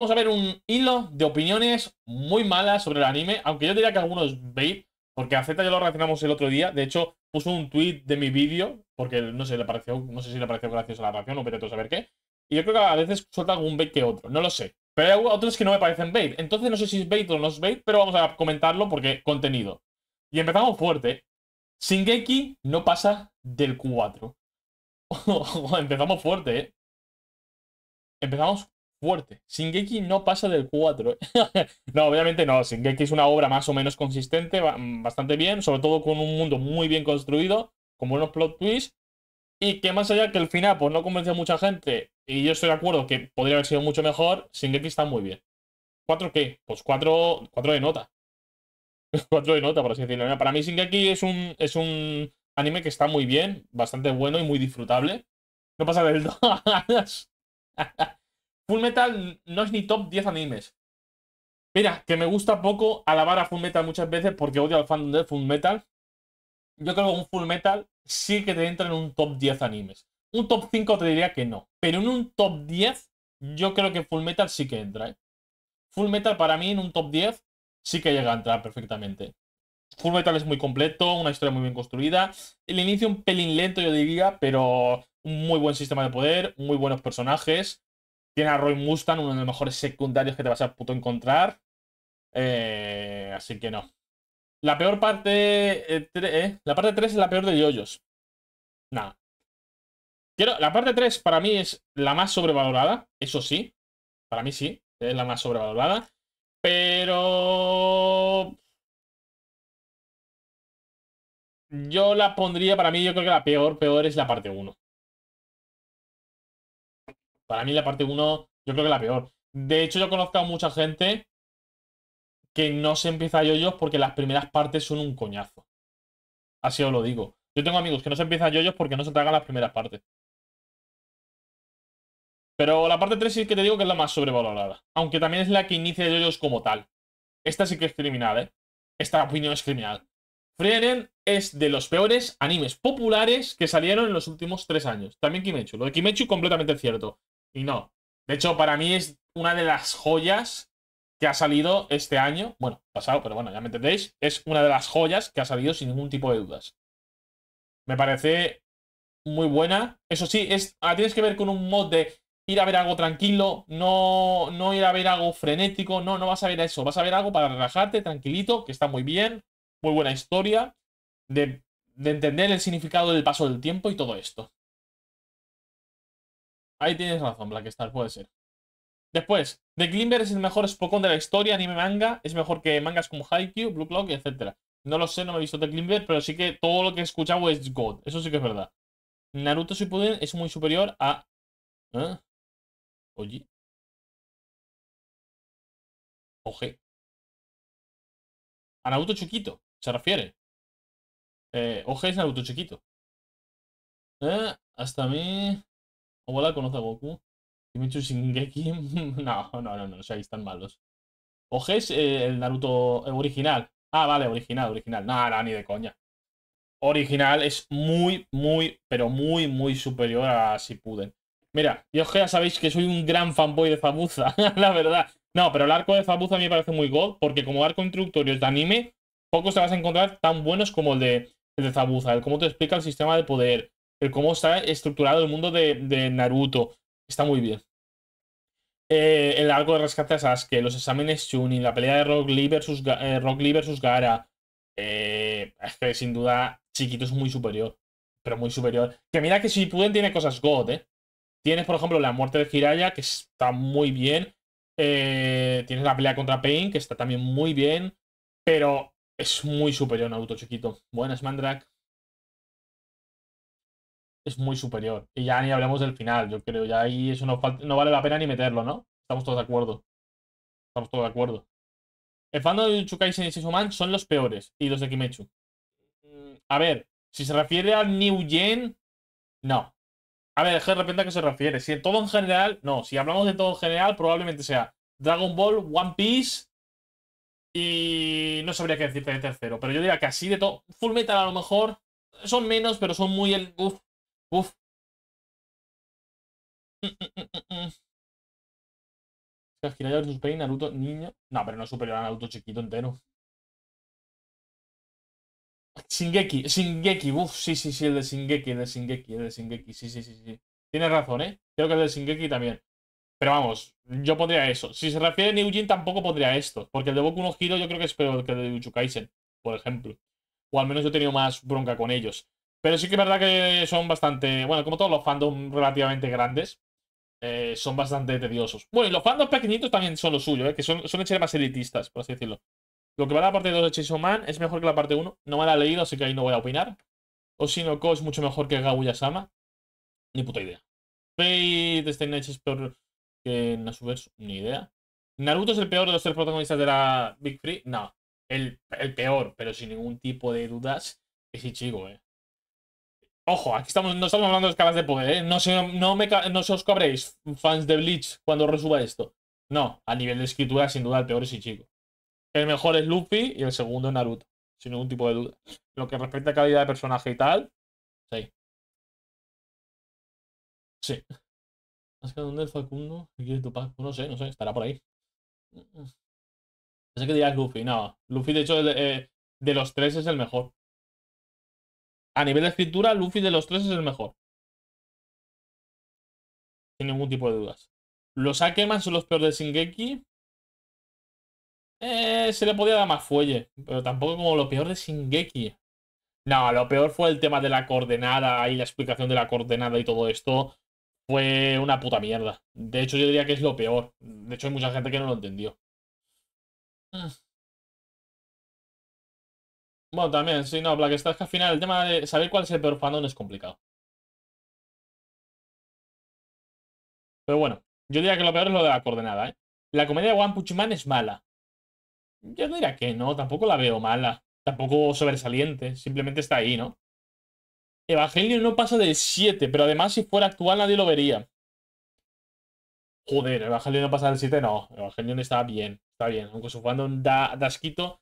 vamos a ver un hilo de opiniones muy malas sobre el anime, aunque yo diría que algunos bait, porque a Z ya lo relacionamos el otro día, de hecho puso un tweet de mi vídeo, porque no sé, le pareció, no sé si le pareció gracioso la reacción, no pero a saber qué, y yo creo que a veces suelta algún bait que otro, no lo sé. Pero hay otros que no me parecen bait, entonces no sé si es bait o no es bait, pero vamos a comentarlo porque contenido. Y empezamos fuerte. Shingeki no pasa del 4. empezamos fuerte, ¿eh? Empezamos fuerte. Shingeki no pasa del 4. ¿eh? no, obviamente no. Shingeki es una obra más o menos consistente, mm, bastante bien, sobre todo con un mundo muy bien construido, con buenos plot twists. Y que más allá que el final pues no convenció a mucha gente, y yo estoy de acuerdo que podría haber sido mucho mejor, Shingeki está muy bien. ¿Cuatro qué? Pues 4 de nota. 4 de nota, por así decirlo. Para mí Shingeki es un, es un anime que está muy bien, bastante bueno y muy disfrutable. No pasa del 2. Full Metal no es ni top 10 animes. Mira, que me gusta poco alabar a Full Metal muchas veces porque odio al fandom de Full Metal. Yo creo que un Full Metal sí que te entra en un top 10 animes. Un top 5 te diría que no. Pero en un top 10, yo creo que Full Metal sí que entra. ¿eh? Full Metal para mí en un top 10 sí que llega a entrar perfectamente. Full Metal es muy completo, una historia muy bien construida. El inicio un pelín lento, yo diría, pero un muy buen sistema de poder, muy buenos personajes. Tiene a Roy Mustang, uno de los mejores secundarios que te vas a encontrar. Eh, así que no. La peor parte. Eh, eh, la parte 3 es la peor de Yoyos. Nada. Quiero, la parte 3 para mí es la más sobrevalorada. Eso sí. Para mí sí. Es la más sobrevalorada. Pero. Yo la pondría, para mí, yo creo que la peor, peor es la parte 1. Para mí la parte 1 yo creo que la peor. De hecho yo conozco a mucha gente que no se empieza a yoyos porque las primeras partes son un coñazo. Así os lo digo. Yo tengo amigos que no se empiezan yoyos porque no se tragan las primeras partes. Pero la parte 3 sí que te digo que es la más sobrevalorada. Aunque también es la que inicia yoyos como tal. Esta sí que es criminal, ¿eh? Esta opinión es criminal. Frieren es de los peores animes populares que salieron en los últimos 3 años. También Kimechu. Lo de Kimechu completamente cierto. Y no. De hecho, para mí es una de las joyas que ha salido este año. Bueno, pasado, pero bueno, ya me entendéis. Es una de las joyas que ha salido sin ningún tipo de dudas. Me parece muy buena. Eso sí, es, ah, tienes que ver con un mod de ir a ver algo tranquilo, no, no ir a ver algo frenético, no, no vas a ver eso, vas a ver algo para relajarte, tranquilito, que está muy bien, muy buena historia, de entender el significado del paso del tiempo y todo esto. Ahí tienes razón, Blackstar, puede ser. Después, The Glimmer es el mejor Spokon de la historia, anime manga. Es mejor que mangas como Haikyuu, Blue Clock, etc. No lo sé, no me he visto The Glimmer, pero sí que todo lo que he escuchado es God. Eso sí que es verdad. Naruto Shippuden es muy superior a... ¿eh? Oye. Oje. A Naruto chiquito, se refiere. Eh, Oje es Naruto chiquito. ¿Eh? Hasta mí... Obola conoce a Goku. Kimetsu Shingeki. no, no, no, no, o sea, están malos. Ojes, eh, el Naruto eh, original. Ah, vale, original, original. Nada, ni de coña. Original es muy, muy, pero muy, muy superior a si puden. Mira, yo ya sabéis que soy un gran fanboy de Zabuza, la verdad. No, pero el arco de Zabuza a mí me parece muy god. porque como arco introductorio de anime, pocos te vas a encontrar tan buenos como el de, el de Zabuza, el cómo te explica el sistema de poder, el cómo está estructurado el mundo de, Naruto. Está muy bien. Eh, el algo de rescate a Sasuke, los exámenes Chunin, la pelea de Rock Lee versus, eh, Rock Lee versus Gara. Eh, es que sin duda, Chiquito es muy superior. Pero muy superior. Que mira que si pueden tiene cosas God, ¿eh? Tienes, por ejemplo, la muerte de Hiraya, que está muy bien. tienes la pelea contra Pain, que está también muy bien. Pero es muy superior Naruto, Chiquito. Buenas, Mandrak es muy superior. Y ya ni hablemos del final, yo creo. Ya ahí eso no, vale la pena ni meterlo, ¿no? Estamos todos de acuerdo. Estamos todos de acuerdo. El fandom de Chukaisen y Seisuman son los peores. Y los de Kimechu. Mm, a ver, si se refiere al New Gen, no. A ver, de repente a qué se refiere. Si en todo en general, no. Si hablamos de todo en general, probablemente sea Dragon Ball, One Piece. Y no sabría qué decirte de tercero. Pero yo diría que así de todo. Full Metal a lo mejor son menos, pero son muy el. Uf. Mm, mm, mm, mm, mm. Naruto niño. No, pero no es superior a Naruto chiquito entero. Shingeki, Shingeki, uff, sí, sí, sí, el de Shingeki, el de Shingeki, el de Shingeki, sí, sí, sí, sí. Tienes razón, ¿eh? Creo que el de Shingeki también. Pero vamos, yo pondría eso. Si se refiere a Neujin, tampoco pondría esto. Porque el de Boku no Hiro yo creo que es peor que el de Uchukaisen por ejemplo. O al menos yo he tenido más bronca con ellos. Pero sí que es verdad que son bastante, bueno, como todos los fandoms relativamente grandes, eh, son bastante tediosos. Bueno, y los fandoms pequeñitos también son lo suyo, eh, que son, son más elitistas, por así decirlo. Lo que va a la parte 2 de Chainsaw Man es mejor que la parte 1. No me la he leído, así que ahí no voy a opinar. Oshinoko es mucho mejor que Gaguya-sama. Ni puta idea. Fate Stay Night es peor que Nasubers, Ni idea. Naruto es el peor de los tres protagonistas de la Big Free. No, el, el peor, pero sin ningún tipo de dudas, es Ichigo, eh. Ojo, aquí estamos, no estamos hablando de escalas de poder, ¿eh? No se, no os cobréis fans de Bleach, cuando resuba esto. No, a nivel de escritura, sin duda, el peor es Ichigo. El mejor es Luffy y el segundo es Naruto, sin ningún tipo de duda. Lo que respecta a calidad de personaje y tal, sí. Sí. dónde el Facundo? No sé, no sé, estará por ahí. Sé que dirás Luffy, no. Luffy, de hecho, eh, de los tres es el mejor. A nivel de escritura, Luffy de los tres es el mejor. Sin ningún tipo de dudas. Los Akeman son los peores de Shingeki. Eh, se le podía dar más fuelle, pero tampoco como lo peor de Shingeki. No, lo peor fue el tema de la coordenada y la explicación de la coordenada y todo esto. Fue una puta mierda. De hecho, yo diría que es lo peor. De hecho, hay mucha gente que no lo entendió. Ah. Bueno, también, sí, no, Black es que al final el tema de saber cuál es el peor fandom es complicado. Pero bueno, yo diría que lo peor es lo de la coordenada, ¿eh? La comedia de One Punch Man es mala. Yo diría que no, tampoco la veo mala. Tampoco sobresaliente, simplemente está ahí, ¿no? Evangelion no pasa del 7, pero además si fuera actual nadie lo vería. Joder, Evangelion no pasa del 7, no. Evangelion está bien, está bien. Aunque su fandom da, da asquito,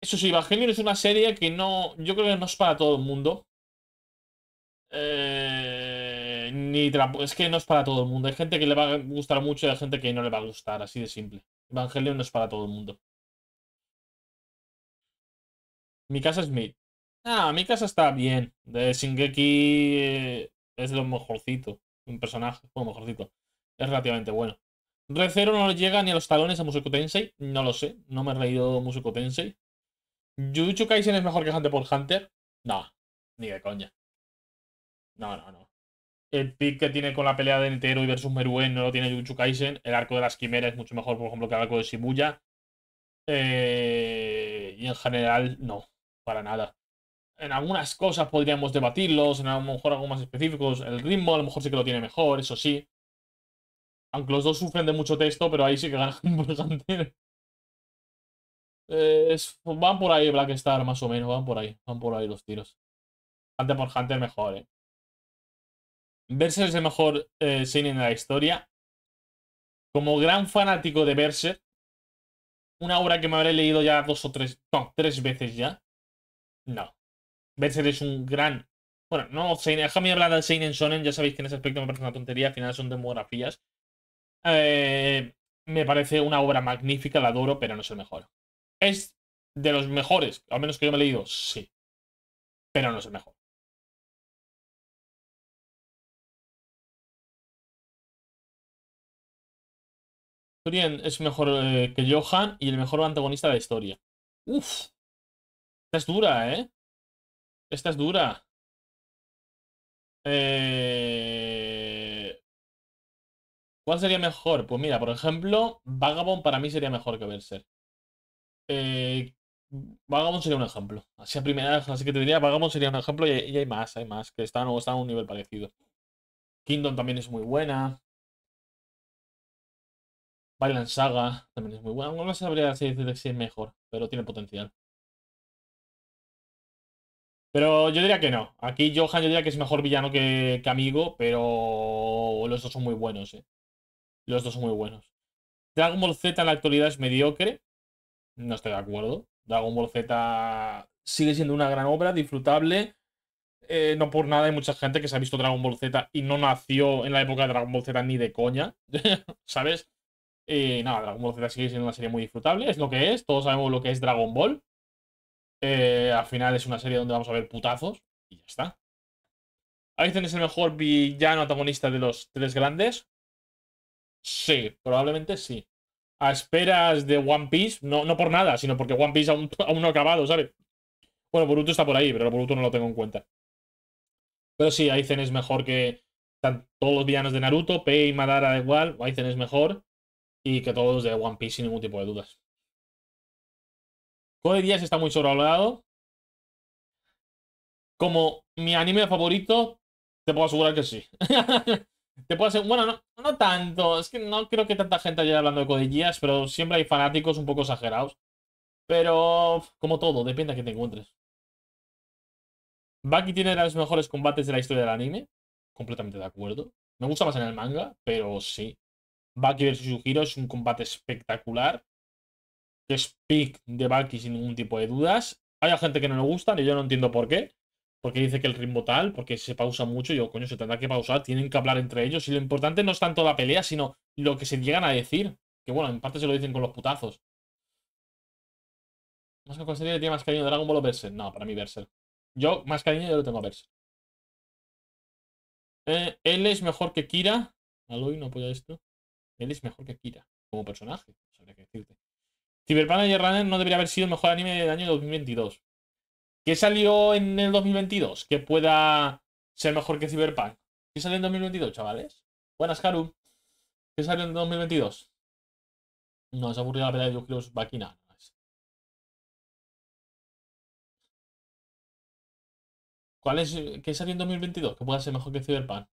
eso sí, Evangelion es una serie que no. Yo creo que no es para todo el mundo. Eh, ni es que no es para todo el mundo. Hay gente que le va a gustar mucho y hay gente que no le va a gustar, así de simple. Evangelion no es para todo el mundo. Mi casa es mid. Ah, mi casa está bien. De Shingeki eh, es lo mejorcito. Un personaje, lo mejorcito. Es relativamente bueno. Recero no llega ni a los talones a músico Tensei. No lo sé. No me he reído Músico Tensei. ¿Jujutsu Kaisen es mejor que Hunter por Hunter? No, ni de coña. No, no, no. El pick que tiene con la pelea de Netero y versus Meruén no lo tiene Jujutsu Kaisen. El arco de las quimeras es mucho mejor, por ejemplo, que el arco de Shibuya. Eh, y en general, no, para nada. En algunas cosas podríamos debatirlos, en a lo mejor algo más específicos. El ritmo a lo mejor sí que lo tiene mejor, eso sí. Aunque los dos sufren de mucho texto, pero ahí sí que ganan por Hunter. Eh, van por ahí Blackstar, más o menos. Van por ahí. Van por ahí los tiros. Hunter por Hunter mejor, eh. es el mejor eh, seinen de la historia. Como gran fanático de Berser una obra que me habré leído ya dos o tres, no, tres veces ya. No. Berser es un gran. Bueno, no, seinen, déjame hablar de Seinen Sonen. Ya sabéis que en ese aspecto me parece una tontería. Al final son demografías. Eh, me parece una obra magnífica, la adoro, pero no es el mejor. ¿Es de los mejores? Al menos que yo me he leído, sí. Pero no es el mejor. Turien es mejor eh, que Johan y el mejor antagonista de la historia. Uf. Esta es dura, ¿eh? Esta es dura. Eh, ¿Cuál sería mejor? Pues mira, por ejemplo, Vagabond para mí sería mejor que Berserk. Eh, Vagabond sería un ejemplo. Así a primera, así que te diría, Vagabond sería un ejemplo y, hay más, hay más, que están, o están a un nivel parecido. Kingdom también es muy buena. Violent Saga también es muy buena. No sabría si, si es mejor, pero tiene potencial. Pero yo diría que no. Aquí Johan yo diría que es mejor villano que, que amigo, pero los dos son muy buenos, eh. Los dos son muy buenos. Dragon Ball Z en la actualidad es mediocre, no estoy de acuerdo. Dragon Ball Z sigue siendo una gran obra, disfrutable. Eh, no por nada hay mucha gente que se ha visto Dragon Ball Z y no nació en la época de Dragon Ball Z ni de coña, ¿sabes? Eh, nada, Dragon Ball Z sigue siendo una serie muy disfrutable, es lo que es, todos sabemos lo que es Dragon Ball. Eh, al final es una serie donde vamos a ver putazos y ya está. Aizen es el mejor villano antagonista de los tres grandes. Sí, probablemente sí a esperas de One Piece, no, no por nada, sino porque One Piece aún, no ha acabado, ¿sabes? Bueno, Boruto está por ahí, pero Boruto no lo tengo en cuenta. Pero sí, Aizen es mejor que todos los villanos de Naruto, Pei y Madara igual, Aizen es mejor y que todos de One Piece sin ningún tipo de dudas. Code Díaz está muy lado Como mi anime favorito, te puedo asegurar que sí. Te puedo hacer, bueno, no, no, tanto. Es que no creo que tanta gente haya hablando de codillas, pero siempre hay fanáticos un poco exagerados. Pero, como todo, depende a de qué te encuentres. Baki tiene de los mejores combates de la historia del anime. Completamente de acuerdo. Me gusta más en el manga, pero sí. Baki vs Yujiro es un combate espectacular. es pick de Baki sin ningún tipo de dudas. Hay gente que no le gusta y yo no entiendo por qué porque dice que el ritmo tal, porque se pausa mucho, yo, coño, se tendrá que pausar, tienen que hablar entre ellos. Y lo importante no es tanto la pelea, sino lo que se llegan a decir. Que bueno, en parte se lo dicen con los putazos. Más que conseguir tiene más cariño Dragon Ball o Berserk. No, para mí Berserk. Yo, más cariño, yo lo tengo a Berserk. Eh, él es mejor que Kira. Aloy no apoya esto. Él es mejor que Kira, como personaje. Sabría que decirte. Cyberpunk y Runner no debería haber sido el mejor anime del año 2022. ¿Qué salió en el 2022 que pueda ser mejor que Cyberpunk? ¿Qué salió en 2022, chavales? Buenas, Karu. ¿Qué salió en 2022? No, se aburrida la pelea de creo Vaquina. ¿Cuál es, ¿Qué salió en 2022? que pueda ser mejor que Cyberpunk?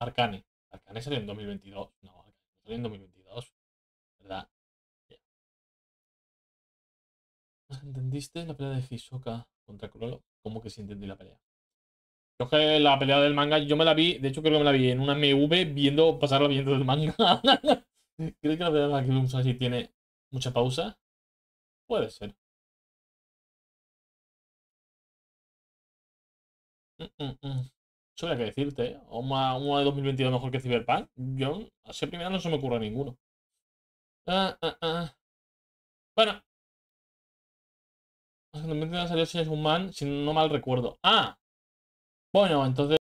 Arcane. Arcane salió en 2022. No, Arcane salió en 2022. ¿Verdad? ¿Entendiste la pelea de Hisoka? contra Crollo, como que si entendí la pelea. Yo que la pelea del manga, yo me la vi, de hecho creo que me la vi en una MV viendo, pasarla viendo del manga. ¿Crees que la pelea de manga tiene mucha pausa. Puede ser. Mm, mm, mm. Eso había que decirte, ¿eh? O una, de 2022 mejor que Cyberpunk. Yo, a ser primera no se me ocurre ninguno. Ah, ah, ah. Bueno, no sé no es un Man, si no mal recuerdo. Ah, bueno, entonces